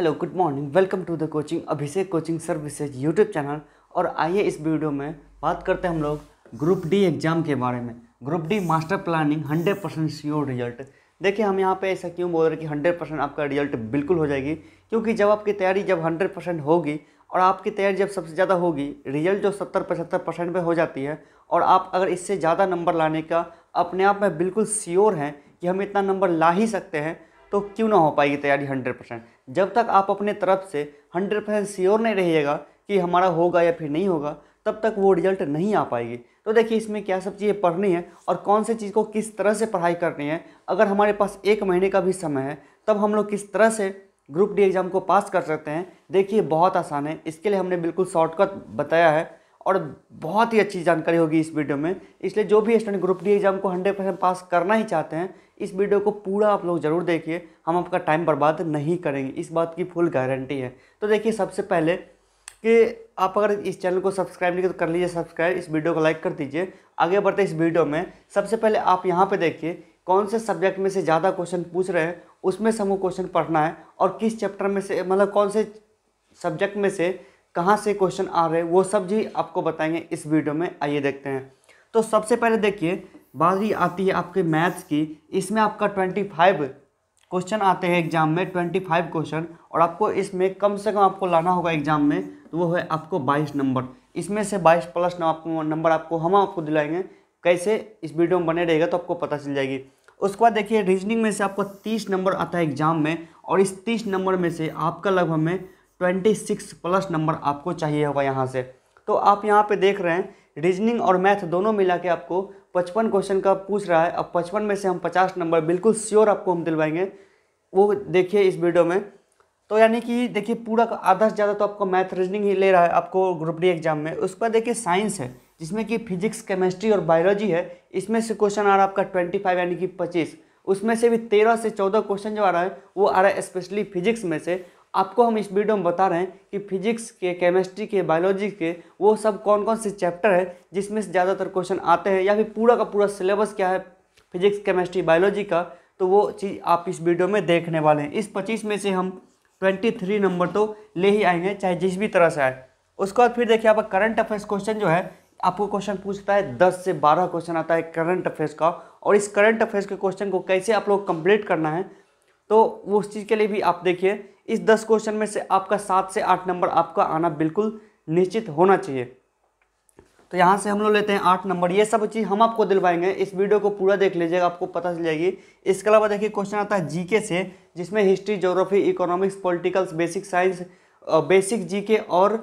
Hello good morning welcome to the coaching Abhishek coaching services YouTube channel और आइए इस video में बात करते हैं हम लोग ग्रुप डी एग्ज़ाम के बारे में group D master planning hundred percent sure result देखिए हम यहाँ पे ऐसा क्यों बोल रहे हैं कि हंड्रेड परसेंट आपका रिजल्ट बिल्कुल हो जाएगी क्योंकि जब आपकी तैयारी जब हंड्रेड परसेंट होगी और आपकी तैयारी जब सबसे ज़्यादा होगी रिजल्ट जो सत्तर पचहत्तर परसेंट हो जाती है और आप अगर इससे ज़्यादा नंबर लाने का अपने आप में बिल्कुल श्योर हैं कि हम इतना नंबर ला ही सकते हैं तो क्यों ना हो पाएगी तैयारी हंड्रेड परसेंट जब तक आप अपने तरफ से हंड्रेड परसेंट श्योर नहीं रहिएगा कि हमारा होगा या फिर नहीं होगा तब तक वो रिजल्ट नहीं आ पाएगी तो देखिए इसमें क्या सब चीज़ें पढ़नी है और कौन से चीज़ को किस तरह से पढ़ाई करनी है अगर हमारे पास एक महीने का भी समय है तब हम लोग किस तरह से ग्रुप डी एग्ज़ाम को पास कर सकते हैं देखिए बहुत आसान है इसके लिए हमने बिल्कुल शॉर्टकट बताया है और बहुत ही अच्छी जानकारी होगी इस वीडियो में इसलिए जो भी स्टूडेंट ग्रुप डी एग्ज़ाम को हंड्रेड परसेंट पास करना ही चाहते हैं इस वीडियो को पूरा आप लोग ज़रूर देखिए हम आपका टाइम बर्बाद नहीं करेंगे इस बात की फुल गारंटी है तो देखिए सबसे पहले कि आप अगर इस चैनल को सब्सक्राइब नहीं तो कर लीजिए सब्सक्राइब इस वीडियो को लाइक कर दीजिए आगे बढ़ते इस वीडियो में सबसे पहले आप यहाँ पर देखिए कौन से सब्जेक्ट में से ज़्यादा क्वेश्चन पूछ रहे हैं उसमें से हमको क्वेश्चन पढ़ना है और किस चैप्टर में से मतलब कौन से सब्जेक्ट में से कहाँ से क्वेश्चन आ रहे हैं वो सब जी आपको बताएंगे इस वीडियो में आइए देखते हैं तो सबसे पहले देखिए बारी आती है आपके मैथ्स की इसमें आपका ट्वेंटी फाइव क्वेश्चन आते हैं एग्जाम में ट्वेंटी फाइव क्वेश्चन और आपको इसमें कम से कम आपको लाना होगा एग्जाम में तो वो है आपको बाईस नंबर इसमें से बाईस प्लस नंबर आपको हम आपको दिलाएंगे कैसे इस वीडियो में बने रहेगा तो आपको पता चल जाएगी उसके बाद देखिए रीजनिंग में से आपको तीस नंबर आता है एग्जाम में और इस तीस नंबर में से आपका लगभग में ट्वेंटी सिक्स प्लस नंबर आपको चाहिए होगा यहाँ से तो आप यहाँ पे देख रहे हैं रीजनिंग और मैथ दोनों मिला के आपको पचपन क्वेश्चन का पूछ रहा है अब पचपन में से हम पचास नंबर बिल्कुल श्योर आपको हम दिलवाएंगे वो देखिए इस वीडियो में तो यानी कि देखिए पूरा आधा से ज़्यादा तो आपको मैथ रीजनिंग ही ले रहा है आपको ग्रुप डी एग्जाम में उस पर देखिए साइंस है जिसमें कि फिजिक्स केमिस्ट्री और बायोलॉजी है इसमें से क्वेश्चन आ रहा है आपका ट्वेंटी फाइव यानी कि पच्चीस उसमें से भी तेरह से चौदह क्वेश्चन जो आ रहा है वो आ रहा है स्पेशली फिजिक्स में से आपको हम इस वीडियो में बता रहे हैं कि फिजिक्स के केमिस्ट्री के बायोलॉजी के वो सब कौन कौन से चैप्टर है जिसमें से ज़्यादातर क्वेश्चन आते हैं या फिर पूरा का पूरा सिलेबस क्या है फिजिक्स केमिस्ट्री बायोलॉजी का तो वो चीज़ आप इस वीडियो में देखने वाले हैं इस पच्चीस में से हम ट्वेंटी थ्री नंबर तो ले ही आएंगे चाहे जिस भी तरह से आए उसके बाद फिर देखिए आप करंट अफेयर्स क्वेश्चन जो है आपको क्वेश्चन पूछता है दस से बारह क्वेश्चन आता है करंट अफेयर्स का और इस करंट अफेयर्स के क्वेश्चन को कैसे आप लोग कंप्लीट करना है तो उस चीज़ के लिए भी आप देखिए इस दस क्वेश्चन में से आपका सात से आठ नंबर आपका आना बिल्कुल निश्चित होना चाहिए तो यहाँ से हम लोग लेते हैं आठ नंबर ये सब चीज़ हम आपको दिलवाएंगे इस वीडियो को पूरा देख लीजिएगा आपको पता चल जाएगी इसके अलावा देखिए क्वेश्चन आता है जीके से जिसमें history geography economics politicals basic science basic GK और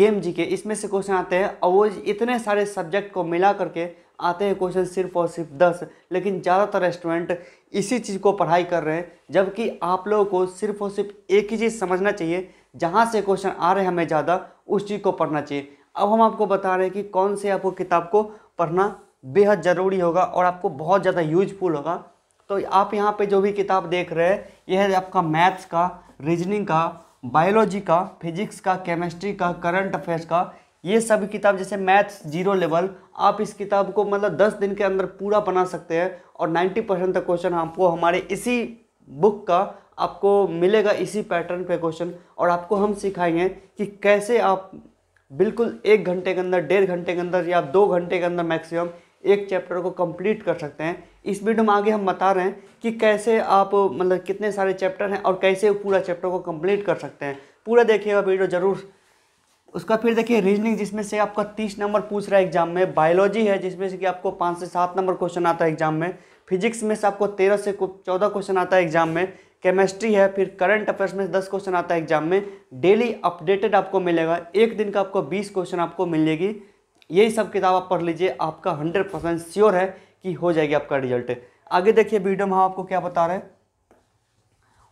गेम जीके इसमें से क्वेश्चन आते हैं और वो इतने सारे सब्जेक्ट को मिला करके आते हैं क्वेश्चन सिर्फ और सिर्फ दस लेकिन ज़्यादातर स्टूडेंट इसी चीज़ को पढ़ाई कर रहे हैं जबकि आप लोगों को सिर्फ और सिर्फ एक ही चीज़ समझना चाहिए जहाँ से क्वेश्चन आ रहे हैं हमें ज़्यादा उस चीज़ को पढ़ना चाहिए अब हम आपको बता रहे हैं कि कौन से आपको किताब को पढ़ना बेहद ज़रूरी होगा और आपको बहुत ज़्यादा यूजफुल होगा तो आप यहाँ पे जो भी किताब देख रहे हैं यह है आपका मैथ्स का रीजनिंग का बायोलॉजी का फिजिक्स का केमिस्ट्री का करंट अफेयर्स का ये सभी किताब जैसे मैथ्स जीरो लेवल आप इस किताब को मतलब दस दिन के अंदर पूरा बना सकते हैं और 90 परसेंट तक क्वेश्चन आपको हमारे इसी बुक का आपको मिलेगा इसी पैटर्न पे क्वेश्चन और आपको हम सिखाएंगे कि कैसे आप बिल्कुल एक घंटे के अंदर डेढ़ घंटे के अंदर या दो घंटे के अंदर मैक्सिमम एक चैप्टर को कंप्लीट कर सकते हैं इस वीडियो में आगे हम बता रहे हैं कि कैसे आप मतलब कितने सारे चैप्टर हैं और कैसे पूरा चैप्टर को कंप्लीट कर सकते हैं पूरा देखिएगा वीडियो ज़रूर उसका फिर देखिए रीजनिंग जिसमें से आपका तीस नंबर पूछ रहा है एग्जाम में बायोलॉजी है जिसमें से कि आपको पाँच से सात नंबर क्वेश्चन आता है एग्जाम में फिजिक्स में से आपको तेरह से चौदह क्वेश्चन आता है एग्जाम में केमिस्ट्री है फिर करंट अफेयर्स में दस क्वेश्चन आता है एग्जाम में डेली अपडेटेड आपको मिलेगा एक दिन का आपको बीस क्वेश्चन आपको मिलेगी यही सब किताब आप पढ़ लीजिए आपका हंड्रेड परसेंट श्योर है कि हो जाएगी आपका रिजल्ट आगे देखिए वीडियो में हम आपको क्या बता रहे हैं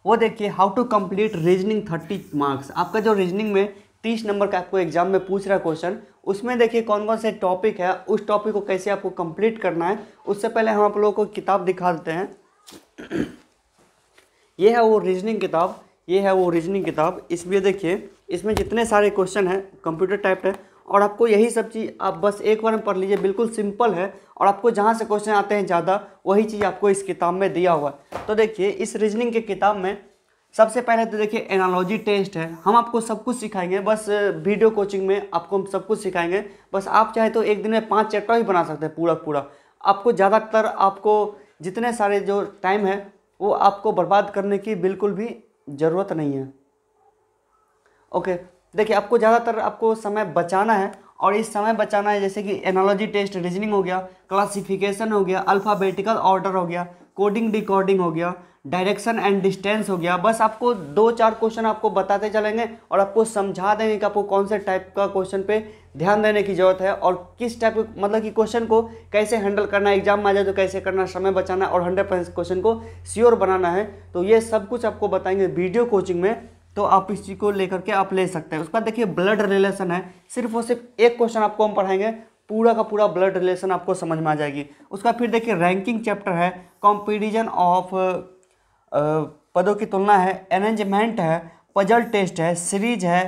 वो देखिए how to complete reasoning thirty marks आपका जो रीजनिंग में तीस नंबर का आपको एग्जाम में पूछ रहा क्वेश्चन उसमें देखिए कौन कौन से टॉपिक है उस टॉपिक को कैसे आपको कंप्लीट करना है उससे पहले हम आप लोगों को किताब दिखा देते हैं ये है वो रीजनिंग किताब ये है वो रीजनिंग किताब इसमें देखिए इसमें जितने सारे क्वेश्चन हैं कंप्यूटर टाइप है और आपको यही सब चीज़ आप बस एक बार में पढ़ लीजिए बिल्कुल सिंपल है और आपको जहाँ से क्वेश्चन आते हैं ज़्यादा वही चीज़ आपको इस किताब में दिया हुआ है तो देखिए इस रीजनिंग के किताब में सबसे पहले तो देखिए एनालॉजी टेस्ट है हम आपको सब कुछ सिखाएंगे बस वीडियो कोचिंग में आपको हम सब कुछ सिखाएंगे बस आप चाहे तो एक दिन में पाँच चैप्टर ही बना सकते हैं पूरा पूरा आपको ज़्यादातर आपको जितने सारे जो टाइम है वो आपको बर्बाद करने की बिल्कुल भी ज़रूरत नहीं है ओके देखिए आपको ज़्यादातर आपको समय बचाना है और इस समय बचाना है जैसे कि एनालॉजी टेस्ट रीजनिंग हो गया क्लासिफिकेशन हो गया अल्फ़ाबेटिकल ऑर्डर हो गया कोडिंग डिकोडिंग हो गया डायरेक्शन एंड डिस्टेंस हो गया बस आपको दो चार क्वेश्चन आपको बताते चलेंगे और आपको समझा देंगे कि आपको कौन से टाइप का क्वेश्चन पे ध्यान देने की ज़रूरत है और किस टाइप के मतलब कि क्वेश्चन को कैसे हैंडल करना है एग्जाम में आ जाए तो कैसे करना समय बचाना और हंड्रेड परसेंट क्वेश्चन को श्योर बनाना है तो ये सब कुछ आपको बताएंगे वीडियो कोचिंग में तो आप इस चीज़ को लेकर के आप ले सकते हैं उसका देखिए ब्लड रिलेशन है सिर्फ और सिर्फ एक क्वेश्चन आपको हम पढ़ाएंगे पूरा का पूरा ब्लड रिलेशन आपको समझ में आ जाएगी उसका फिर देखिए रैंकिंग चैप्टर है कंपेरिजन ऑफ पदों की तुलना है अरेंजमेंट है पजल टेस्ट है सीरीज है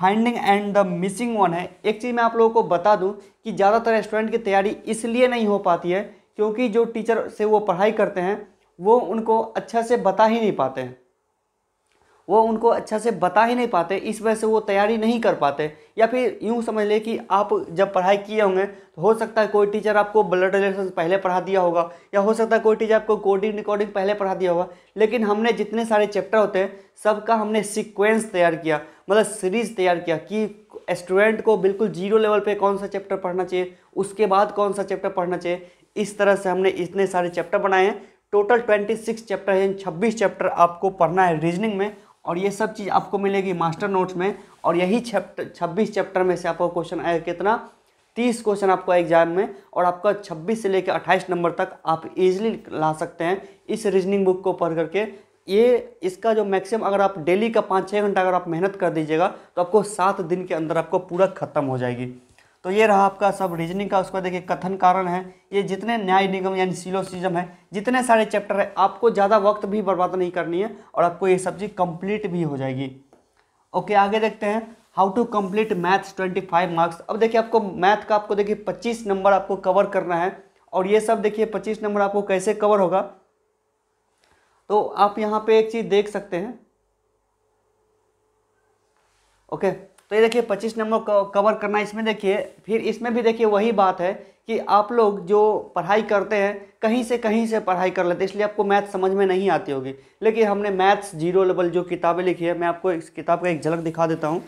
finding and the missing one है एक चीज़ मैं आप लोगों को बता दूं कि ज़्यादातर स्टूडेंट की तैयारी इसलिए नहीं हो पाती है क्योंकि जो टीचर से वो पढ़ाई करते हैं वो उनको अच्छा से बता ही नहीं पाते हैं वो उनको अच्छा से बता ही नहीं पाते इस वजह से वो तैयारी नहीं कर पाते या फिर यूँ समझ लें कि आप जब पढ़ाई किए होंगे तो हो सकता है कोई टीचर आपको ब्लड रिलेशन पहले पढ़ा दिया होगा या हो सकता है कोई टीचर आपको कोडिंग रिकॉर्डिंग पहले पढ़ा दिया होगा लेकिन हमने जितने सारे चैप्टर होते हैं सबका हमने सिक्वेंस तैयार किया मतलब सीरीज तैयार किया कि स्टूडेंट को बिल्कुल जीरो लेवल पर कौन सा चैप्टर पढ़ना चाहिए उसके बाद कौन सा चैप्टर पढ़ना चाहिए इस तरह से हमने इतने सारे चैप्टर बनाए हैं टोटल 26 चैप्टर हैं 26 चैप्टर आपको पढ़ना है रीजनिंग में और ये सब चीज़ आपको मिलेगी मास्टर नोट्स में और यही चैप्टर छब्बीस चैप्टर में से आपको क्वेश्चन आएगा कितना तीस क्वेश्चन आपको एग्जाम में और आपका छब्बीस से लेकर अट्ठाईस नंबर तक आप ईजिली ला सकते हैं इस रीजनिंग बुक को पढ़ करके ये इसका जो मैक्सिमम अगर आप डेली का पाँच छः घंटा अगर आप मेहनत कर दीजिएगा तो आपको सात दिन के अंदर आपको पूरा ख़त्म हो जाएगी तो ये रहा आपका सब रीजनिंग का उसका देखिए कथन कारण है ये जितने न्याय निगम यानी सिलोसिज्म है जितने सारे चैप्टर है आपको ज़्यादा वक्त भी बर्बाद नहीं करनी है और आपको ये सब चीज़ कंप्लीट भी हो जाएगी ओके आगे देखते हैं how to complete maths 25 marks अब देखिए आपको मैथ का आपको देखिए 25 नंबर आपको कवर करना है और ये सब देखिए 25 नंबर आपको कैसे कवर होगा तो आप यहाँ पे एक चीज़ देख सकते हैं ओके okay. तो ये देखिए पच्चीस नंबर को कवर करना इसमें देखिए फिर इसमें भी देखिए वही बात है कि आप लोग जो पढ़ाई करते हैं कहीं से कहीं से पढ़ाई कर लेते हैं इसलिए आपको मैथ समझ में नहीं आती होगी लेकिन हमने मैथ्स जीरो लेवल जो किताबें लिखी है मैं आपको इस किताब का एक झलक दिखा देता हूँ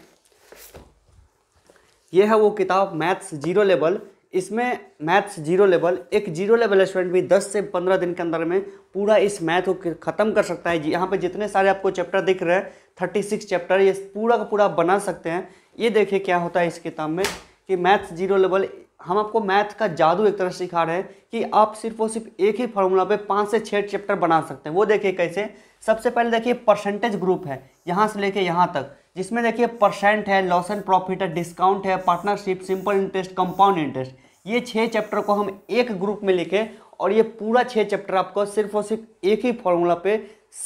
यह है वो किताब मैथ्स जीरो लेवल इसमें मैथ्स जीरो लेवल एक जीरो लेवल स्टूडेंट भी 10 से 15 दिन के अंदर में पूरा इस मैथ को ख़त्म कर सकता है जी यहाँ पे जितने सारे आपको चैप्टर दिख रहे हैं थर्टी सिक्स चैप्टर ये पूरा का पूरा बना सकते हैं ये देखिए क्या होता है इस किताब में कि मैथ्स जीरो लेवल हम आपको मैथ का जादू एक तरह सिखा रहे हैं कि आप सिर्फ और सिर्फ एक ही फार्मूला पे पाँच से छः चैप्टर बना सकते हैं वो देखिए कैसे सबसे पहले देखिए परसेंटेज ग्रुप है यहाँ से लेके यहाँ तक जिसमें देखिए परसेंट है लॉस एंड प्रॉफिट है डिस्काउंट है partnership simple interest compound interest ये छः चैप्टर को हम एक ग्रुप में लिखे और ये पूरा छः चैप्टर आपको सिर्फ और सिर्फ एक ही फॉर्मूला पे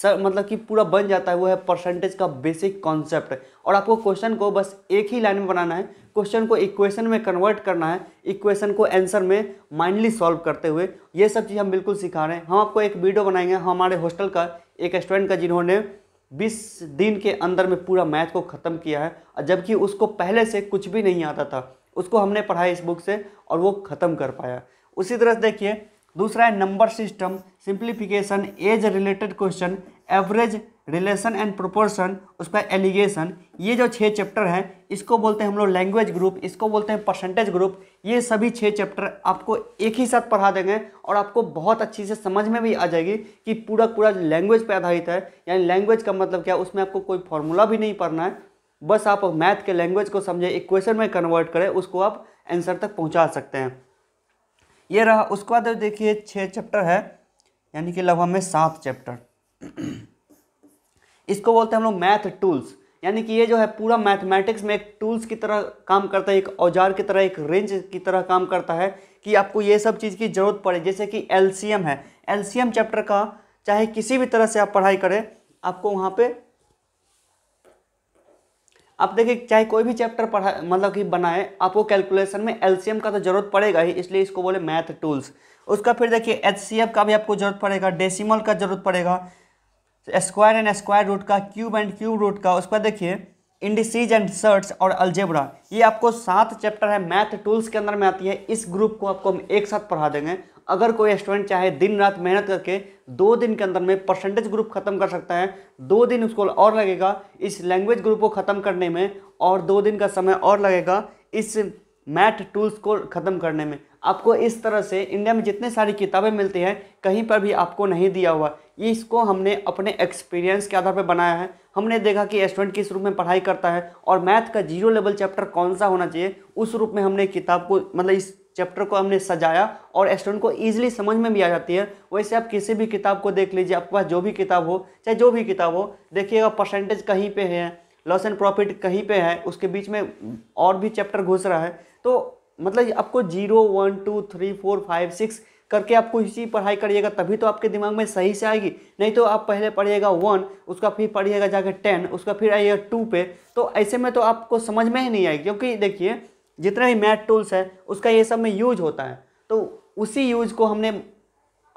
सर मतलब कि पूरा बन जाता है वो है परसेंटेज का बेसिक कॉन्सेप्ट और आपको क्वेश्चन को बस एक ही लाइन में बनाना है क्वेश्चन को इक्वेशन में कन्वर्ट करना है इक्वेशन को आंसर में माइंडली सॉल्व करते हुए ये सब चीज़ हम बिल्कुल सिखा रहे हैं हम आपको एक वीडियो बनाएंगे हमारे हॉस्टल का एक स्टूडेंट का जिन्होंने 20 दिन के अंदर में पूरा मैथ को ख़त्म किया है जबकि उसको पहले से कुछ भी नहीं आता था उसको हमने पढ़ाया इस बुक से और वो ख़त्म कर पाया उसी तरह से देखिए दूसरा है number system simplification age related question average relation and proportion उसका एलिगेशन ये जो छः चैप्टर हैं इसको बोलते हैं हम लोग लैंग्वेज ग्रुप इसको बोलते हैं परसेंटेज ग्रुप ये सभी छः चैप्टर आपको एक ही साथ पढ़ा देंगे और आपको बहुत अच्छी से समझ में भी आ जाएगी कि पूरा पूरा लैंग्वेज पर आधारित है यानी लैंग्वेज का मतलब क्या उसमें आपको कोई फॉर्मूला भी नहीं पढ़ना है बस आप मैथ के लैंग्वेज को समझें इक्वेशन में कन्वर्ट करें उसको आप आंसर तक पहुँचा सकते हैं ये रहा उसके बाद देखिए छः चैप्टर है यानी कि लगभग में सात चैप्टर इसको बोलते हैं हम लोग मैथ टूल्स यानी कि ये जो है पूरा मैथमेटिक्स में एक टूल्स की तरह काम करता है एक औजार की तरह एक रेंज की तरह काम करता है कि आपको ये सब चीज़ की ज़रूरत पड़े जैसे कि एलसीएम है एल चैप्टर का चाहे किसी भी तरह से आप पढ़ाई करें आपको वहाँ पे आप देखिए चाहे कोई भी चैप्टर पढ़ा मतलब कि बनाए आपको कैलकुलेशन में एलसीएम का तो ज़रूरत पड़ेगा ही इसलिए इसको बोले मैथ टूल्स उसका फिर देखिए एच का भी आपको ज़रूरत पड़ेगा डेसिमल का ज़रूरत पड़ेगा स्क्वायर एंड स्क्वायर रूट का क्यूब एंड क्यूब रूट का उसके बाद देखिए इंडिसीज एंड सर्ट्स और अल्जेब्रा ये आपको सात चैप्टर है मैथ टूल्स के अंदर में आती है इस ग्रुप को आपको हम एक साथ पढ़ा देंगे अगर कोई स्टूडेंट चाहे दिन रात मेहनत करके दो दिन के अंदर में परसेंटेज ग्रुप खत्म कर सकता है दो दिन उसको और लगेगा इस लैंग्वेज ग्रुप को ख़त्म करने में और दो दिन का समय और लगेगा इस मैथ टूल्स को ख़त्म करने में आपको इस तरह से इंडिया में जितने सारी किताबें मिलती हैं कहीं पर भी आपको नहीं दिया हुआ इसको हमने अपने एक्सपीरियंस के आधार पर बनाया है हमने देखा कि स्टूडेंट किस रूप में पढ़ाई करता है और मैथ का जीरो लेवल चैप्टर कौन सा होना चाहिए उस रूप में हमने किताब को मतलब इस चैप्टर को हमने सजाया और स्टूडेंट को ईजिली समझ में भी आ जाती है वैसे आप किसी भी किताब को देख लीजिए आपके पास जो भी किताब हो चाहे जो भी किताब हो देखिएगा परसेंटेज कहीं पे है लॉस एंड प्रॉफिट कहीं पे है उसके बीच में और भी चैप्टर घुस रहा है तो मतलब आपको zero one two three four five six करके कोई इसी पढ़ाई करिएगा तभी तो आपके दिमाग में सही से आएगी नहीं तो आप पहले पढ़िएगा वन उसका फिर पढ़िएगा जाके टेन उसका फिर आइएगा टू पे तो ऐसे में तो आपको समझ में ही नहीं आएगी क्योंकि देखिए जितना भी मैथ टूल्स है उसका ये सब में यूज होता है तो उसी यूज को हमने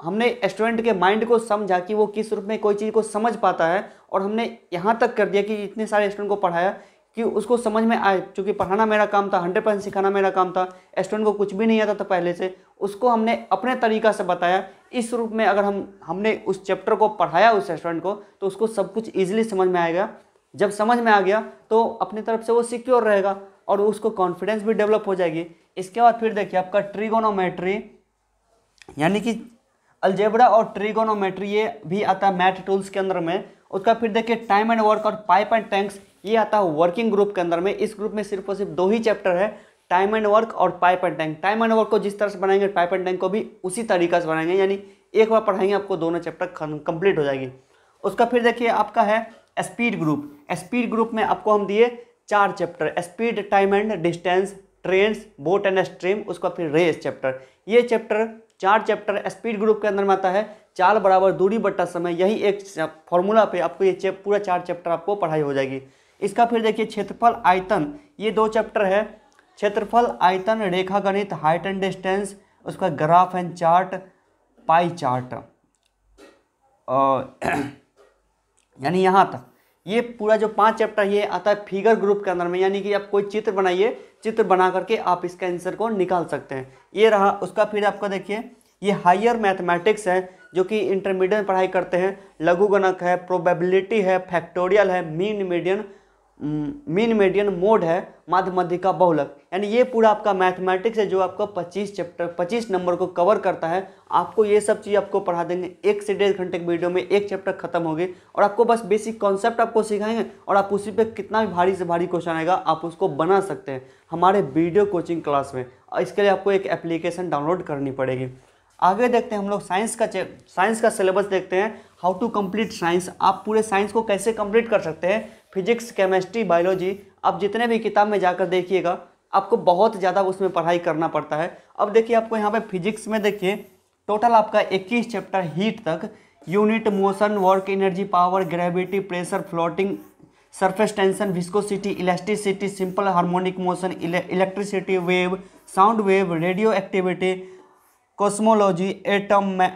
हमने स्टूडेंट के माइंड को समझा कि वो किस रूप में कोई चीज़ को समझ पाता है और हमने यहाँ तक कर दिया कि इतने सारे स्टूडेंट को पढ़ाया कि उसको समझ में आए क्योंकि पढ़ाना मेरा काम था हंड्रेड परसेंट सिखाना मेरा काम था स्टूडेंट को कुछ भी नहीं आता था पहले से उसको हमने अपने तरीका से बताया इस रूप में अगर हम हमने उस चैप्टर को पढ़ाया उस स्टूडेंट को तो उसको सब कुछ ईजिली समझ में आएगा जब समझ में आ गया तो अपनी तरफ से वो सिक्योर रहेगा और उसको कॉन्फिडेंस भी डेवलप हो जाएगी इसके बाद फिर देखिए आपका ट्रिगोनोमेट्री यानी कि अल्जेबरा और ट्रिगोनोमेट्री ये भी आता है मैथ टूल्स के अंदर में उसका फिर देखिए टाइम एंड वर्क और पाइप एंड टैंक्स ये आता है वर्किंग ग्रुप के अंदर में इस ग्रुप में सिर्फ और सिर्फ दो ही चैप्टर है टाइम एंड वर्क और pipe and tank time and work को जिस तरह से बनाएंगे पाइप एंड टैंक को भी उसी तरीका से बनाएंगे यानी एक बार पढ़ाएंगे आपको दोनों चैप्टर कंप्लीट हो जाएगी उसका फिर देखिए आपका है स्पीड ग्रुप स्पीड ग्रुप में आपको हम दिए चार chapter speed time and distance trains boat and stream उसका फिर रेस चैप्टर ये चैप्टर चार चैप्टर स्पीड ग्रुप के अंदर में आता है चार बराबर दूरी बट्टा समय यही एक फॉर्मूला पे आपको ये पूरा चार चैप्टर आपको पढ़ाई हो जाएगी इसका फिर देखिए क्षेत्रफल आयतन ये दो चैप्टर है क्षेत्रफल आयतन रेखा गणित हाइट एंड डिस्टेंस उसका graph and chart pie chart यानी यहाँ तक ये पूरा जो पांच चैप्टर ये आता है फिगर ग्रुप के अंदर में यानी कि आप कोई चित्र बनाइए चित्र बना करके आप इसका आंसर को निकाल सकते हैं ये रहा उसका फिर आपका देखिए ये हायर मैथमेटिक्स है जो कि इंटरमीडिएट पढ़ाई करते हैं लघुगणक है प्रोबेबिलिटी है फैक्टोरियल है mean median mean median mode है माध्य मध्यिका बहुलक यानी ये पूरा आपका मैथमेटिक्स है जो आपका 25 चैप्टर 25 नंबर को कवर करता है आपको ये सब चीज़ आपको पढ़ा देंगे एक से डेढ़ घंटे के वीडियो में एक चैप्टर खत्म होगी और आपको बस बेसिक कॉन्सेप्ट आपको सिखाएंगे और आप उसी पे कितना भी भारी से भारी क्वेश्चन आएगा आप उसको बना सकते हैं हमारे वीडियो कोचिंग क्लास में इसके लिए आपको एक एप्लीकेशन डाउनलोड करनी पड़ेगी आगे देखते हैं हम लोग साइंस का साइंस का सिलेबस देखते हैं हाउ टू कंप्लीट साइंस आप पूरे साइंस को कैसे कंप्लीट कर सकते हैं फिजिक्स केमिस्ट्री बायोलॉजी आप जितने भी किताब में जाकर देखिएगा आपको बहुत ज़्यादा उसमें पढ़ाई करना पड़ता है अब देखिए आपको यहाँ पर फिजिक्स में देखिए टोटल आपका 21 चैप्टर हीट तक unit motion work energy power gravity pressure floating surface tension viscosity electricity simple harmonic motion electricity wave sound wave radioactivity cosmology atom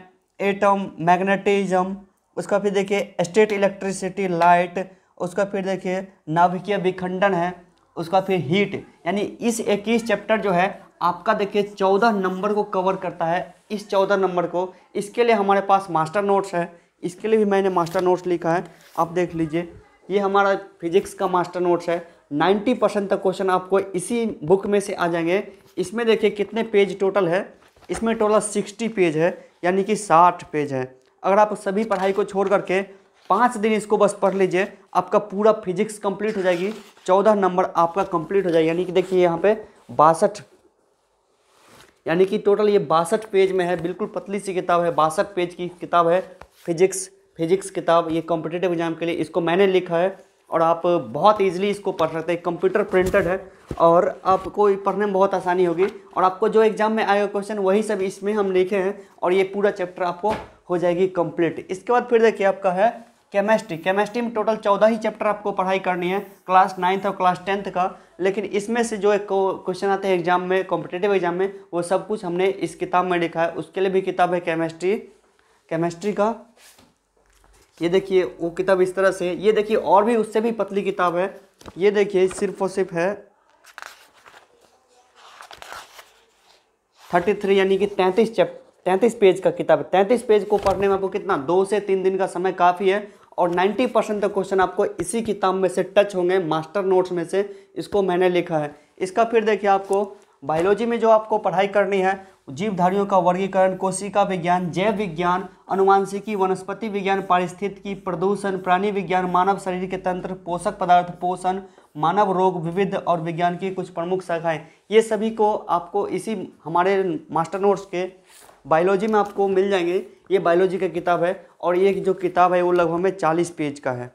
atom magnetism उसका फिर देखिए स्टेट इलेक्ट्रिसिटी लाइट उसका फिर देखिए नाभिकीय विखंडन है उसका फिर हीट यानी इस इक्कीस चैप्टर जो है आपका देखिए चौदह नंबर को कवर करता है इस चौदह नंबर को इसके लिए हमारे पास मास्टर नोट्स है इसके लिए भी मैंने मास्टर नोट्स लिखा है आप देख लीजिए ये हमारा फिजिक्स का मास्टर नोट्स है 90 परसेंट तक क्वेश्चन आपको इसी बुक में से आ जाएंगे इसमें देखिए कितने पेज टोटल है इसमें टोटल 60 पेज है यानी कि 60 पेज है अगर आप सभी पढ़ाई को छोड़ करके पाँच दिन इसको बस पढ़ लीजिए आपका पूरा फिजिक्स कंप्लीट हो जाएगी चौदह नंबर आपका कंप्लीट हो जाएगा यानी कि देखिए यहाँ पे बासठ यानी कि टोटल ये बासठ पेज में है बिल्कुल पतली सी किताब है बासठ पेज की किताब है फिजिक्स फिजिक्स किताब ये कॉम्पिटेटिव एग्जाम के लिए इसको मैंने लिखा है और आप बहुत ईजिली इसको पढ़ सकते हैं कंप्यूटर प्रिंटेड है और आपको पढ़ने में बहुत आसानी होगी और आपको जो एग्ज़ाम में आएगा क्वेश्चन वही सब इसमें हम लिखे हैं और ये पूरा चैप्टर आपको हो जाएगी कंप्लीट इसके बाद फिर देखिए आपका है केमिस्ट्री केमिस्ट्री में टोटल चौदह ही चैप्टर आपको पढ़ाई करनी है क्लास नाइन्थ और क्लास टेंथ का लेकिन इसमें से जो एक क्वेश्चन आते हैं एग्जाम में कॉम्पिटेटिव एग्जाम में वो सब कुछ हमने इस किताब में लिखा है उसके लिए भी किताब है केमिस्ट्री केमिस्ट्री का ये देखिए वो किताब इस तरह से ये देखिए और भी उससे भी पतली किताब है ये देखिए सिर्फ और सिर्फ है थर्टी थ्री यानी कि तैंतीस चैप तैंतीस पेज का किताब है तैंतीस पेज को पढ़ने में आपको कितना दो से तीन दिन का समय काफ़ी है और 90 परसेंट तक क्वेश्चन आपको इसी किताब में से टच होंगे मास्टर नोट्स में से इसको मैंने लिखा है इसका फिर देखिए आपको बायोलॉजी में जो आपको पढ़ाई करनी है जीवधारियों का वर्गीकरण कोशिका विज्ञान जैव विज्ञान अनुवांशिकी वनस्पति विज्ञान पारिस्थितिकी प्रदूषण प्राणी विज्ञान मानव शरीर के तंत्र पोषक पदार्थ पोषण मानव रोग विविध और विज्ञान की कुछ प्रमुख शाखाएं ये सभी को आपको इसी हमारे मास्टर नोट्स के बायोलॉजी में आपको मिल जाएंगे ये बायोलॉजी का किताब है और ये जो किताब है वो लगभग में चालीस पेज का है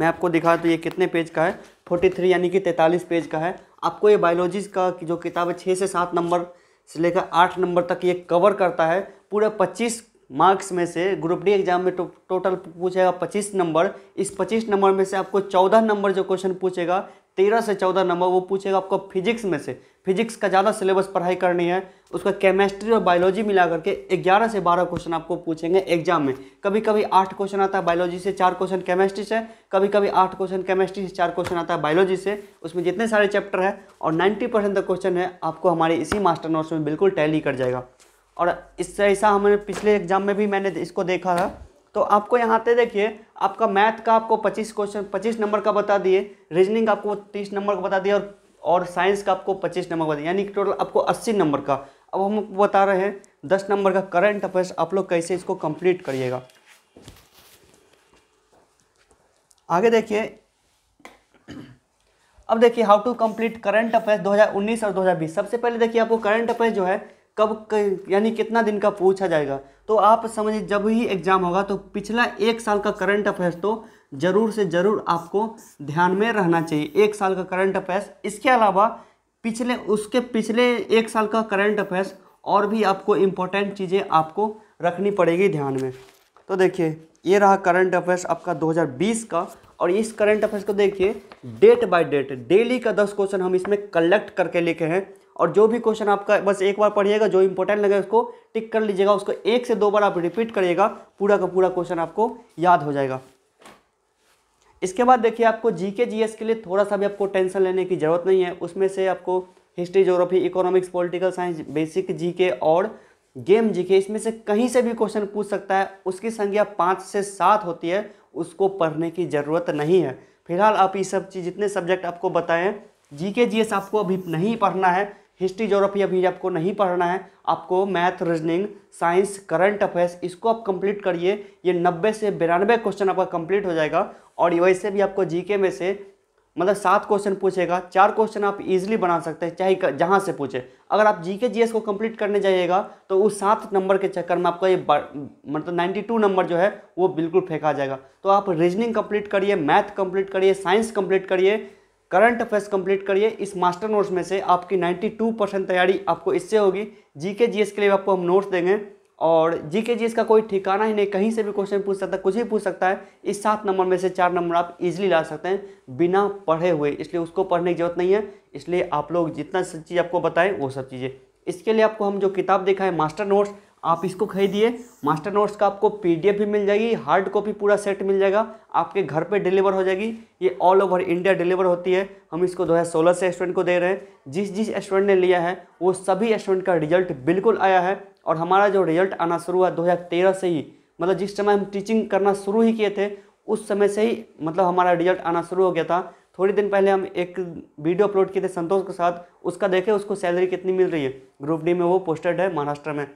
मैं आपको दिखा तो ये कितने पेज का है फोर्टी थ्री यानी कि तैंतालीस पेज का है आपको ये बायोलॉजी का जो किताब है छः से सात नंबर से लेकर आठ नंबर तक ये कवर करता है पूरा पच्चीस मार्क्स में से ग्रुप डी एग्जाम में टोटल पूछेगा पच्चीस नंबर इस पच्चीस नंबर में से आपको चौदह नंबर जो क्वेश्चन पूछेगा तेरह से चौदह नंबर वो पूछेगा आपको फिजिक्स में से फिजिक्स का ज़्यादा सिलेबस पढ़ाई करनी है उसका केमिस्ट्री और बायोलॉजी मिला करके ग्यारह से बारह क्वेश्चन आपको पूछेंगे एग्जाम में कभी कभी आठ क्वेश्चन आता है बायोलॉजी से चार क्वेश्चन केमिस्ट्री से कभी कभी आठ क्वेश्चन केमिस्ट्री से चार क्वेश्चन आता है बायोलॉजी से उसमें जितने सारे चैप्टर है और नाइन्टी परसेंट तक क्वेश्चन है आपको हमारे इसी मास्टर नोट्स में बिल्कुल टैली कर जाएगा और इससे ऐसा हमारे पिछले एग्जाम में भी मैंने इसको देखा था तो आपको यहाँ पे देखिए आपका मैथ का आपको 25 क्वेश्चन 25 नंबर का बता दिए रीजनिंग का आपको 30 नंबर का बता दिए और और साइंस का आपको 25 नंबर बता दिए यानी कि टोटल आपको 80 नंबर का अब हम बता रहे हैं 10 नंबर का करंट अफेयर्स आप लोग कैसे इसको कंप्लीट करिएगा आगे देखिए अब देखिए how to complete current affairs उन्नीस और बीस सबसे पहले देखिए आपको करंट अफेयर्स जो है कब यानी कितना दिन का पूछा जाएगा तो आप समझिए जब ही एग्ज़ाम होगा तो पिछला एक साल का करंट अफेयर्स तो ज़रूर से ज़रूर आपको ध्यान में रहना चाहिए एक साल का करंट अफेयर्स इसके अलावा पिछले उसके पिछले एक साल का करंट अफेयर्स और भी आपको इम्पोर्टेंट चीज़ें आपको रखनी पड़ेगी ध्यान में तो देखिए ये रहा करंट अफेयर्स आपका 2020 का और इस करंट अफेयर्स को देखिए डेट बाय डेट डेली का दस क्वेश्चन हम इसमें कलेक्ट करके लिखे हैं और जो भी क्वेश्चन आपका बस एक बार पढ़िएगा जो इंपॉर्टेंट लगे उसको टिक कर लीजिएगा उसको एक से दो बार आप रिपीट करिएगा पूरा का पूरा क्वेश्चन आपको याद हो जाएगा इसके बाद देखिए आपको जीके जीएस के लिए थोड़ा सा भी आपको टेंशन लेने की ज़रूरत नहीं है उसमें से आपको history geography economics political science basic GK और गेम जीके इसमें से कहीं से भी क्वेश्चन पूछ सकता है उसकी संख्या पाँच से सात होती है उसको पढ़ने की ज़रूरत नहीं है फिलहाल आप ये सब चीज़ जितने सब्जेक्ट आपको बताएं जीके जीएस आपको अभी नहीं पढ़ना है हिस्ट्री जोग्राफी अभी आपको नहीं पढ़ना है आपको math reasoning science current affairs इसको आप कंप्लीट करिए ये नब्बे से बिरानवे क्वेश्चन आपका कंप्लीट हो जाएगा और वैसे भी आपको जीके में से मतलब सात क्वेश्चन पूछेगा चार क्वेश्चन आप इजीली बना सकते हैं चाहे जहाँ से पूछे अगर आप जीके जीएस को कंप्लीट करने जाइएगा तो उस सात नंबर के चक्कर में आपका ये मतलब नाइन्टी टू नंबर जो है वो बिल्कुल फेंका जाएगा तो आप रीजनिंग कंप्लीट करिए मैथ कंप्लीट करिए साइंस कंप्लीट करिए करंट अफेयर्स कंप्लीट करिए इस मास्टर नोट्स में से आपकी 92 परसेंट तैयारी आपको इससे होगी जीके जीएस के लिए आपको हम नोट्स देंगे और जीके जीएस का कोई ठिकाना ही नहीं कहीं से भी क्वेश्चन पूछ सकता है कुछ भी पूछ सकता है इस सात नंबर में से चार नंबर आप इजीली ला सकते हैं बिना पढ़े हुए इसलिए उसको पढ़ने की जरूरत नहीं है इसलिए आप लोग जितना सब चीज़ आपको बताएं वो सब चीज़ें इसके लिए आपको हम जो किताब देखा है मास्टर नोट्स आप इसको खरीदिए मास्टर नोट्स का आपको पीडीएफ भी मिल जाएगी हार्ड कॉपी पूरा सेट मिल जाएगा आपके घर पे डिलीवर हो जाएगी ये ऑल ओवर इंडिया डिलीवर होती है हम इसको 2016 से स्टूडेंट को दे रहे हैं जिस जिस स्टूडेंट ने लिया है वो सभी स्टूडेंट का रिजल्ट बिल्कुल आया है और हमारा जो रिजल्ट आना शुरू हुआ दो से ही मतलब जिस समय हम टीचिंग करना शुरू ही किए थे उस समय से ही मतलब हमारा रिजल्ट आना शुरू हो गया था थोड़ी दिन पहले हम एक वीडियो अपलोड किए थे संतोष के साथ उसका देखे उसको सैलरी कितनी मिल रही है ग्रुप डी में वो पोस्टेड है महाराष्ट्र में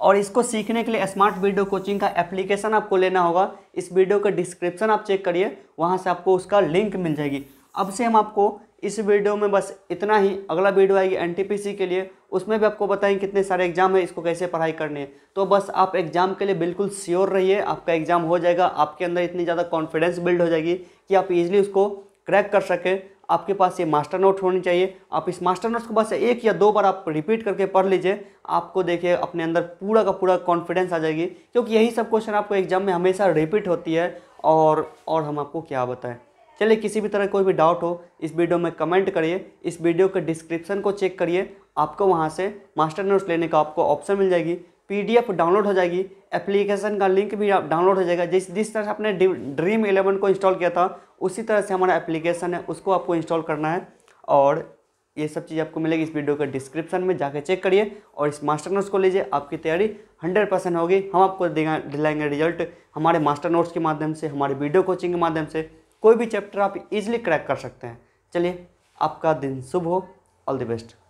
और इसको सीखने के लिए स्मार्ट वीडियो कोचिंग का एप्लीकेशन आपको लेना होगा इस वीडियो का डिस्क्रिप्शन आप चेक करिए वहाँ से आपको उसका लिंक मिल जाएगी अब से हम आपको इस वीडियो में बस इतना ही अगला वीडियो आएगी एनटीपीसी के लिए उसमें भी आपको बताएंगे कितने सारे एग्जाम है इसको कैसे पढ़ाई करनी है तो बस आप एग्जाम के लिए बिल्कुल श्योर रहिए आपका एग्जाम हो जाएगा आपके अंदर इतनी ज़्यादा कॉन्फिडेंस बिल्ड हो जाएगी कि आप इजीली उसको क्रैक कर सकें आपके पास ये मास्टर नोट होनी चाहिए आप इस मास्टर नोट्स को बस एक या दो बार आप रिपीट करके पढ़ लीजिए आपको देखिए अपने अंदर पूरा का पूरा कॉन्फिडेंस आ जाएगी क्योंकि यही सब क्वेश्चन आपको एग्जाम में हमेशा रिपीट होती है और और हम आपको क्या बताएं चलिए किसी भी तरह कोई भी डाउट हो इस वीडियो में कमेंट करिए इस वीडियो के डिस्क्रिप्शन को चेक करिए आपको वहाँ से मास्टर नोट्स लेने का आपको ऑप्शन मिल जाएगी पीडीएफ डाउनलोड हो जाएगी एप्लीकेशन का लिंक भी डाउनलोड हो जाएगा जिस जिस तरह से आपने ड्रीम इलेवन को इंस्टॉल किया था उसी तरह से हमारा एप्लीकेशन है उसको आपको इंस्टॉल करना है और ये सब चीज़ आपको मिलेगी इस वीडियो के डिस्क्रिप्शन में जाके चेक करिए और इस मास्टर नोट्स को लीजिए आपकी तैयारी 100 परसेंट होगी हम आपको दिलाएंगे रिजल्ट हमारे मास्टर नोट्स के माध्यम से हमारे वीडियो कोचिंग के माध्यम से कोई भी चैप्टर आप इजीली क्रैक कर सकते हैं चलिए आपका दिन शुभ हो ऑल द बेस्ट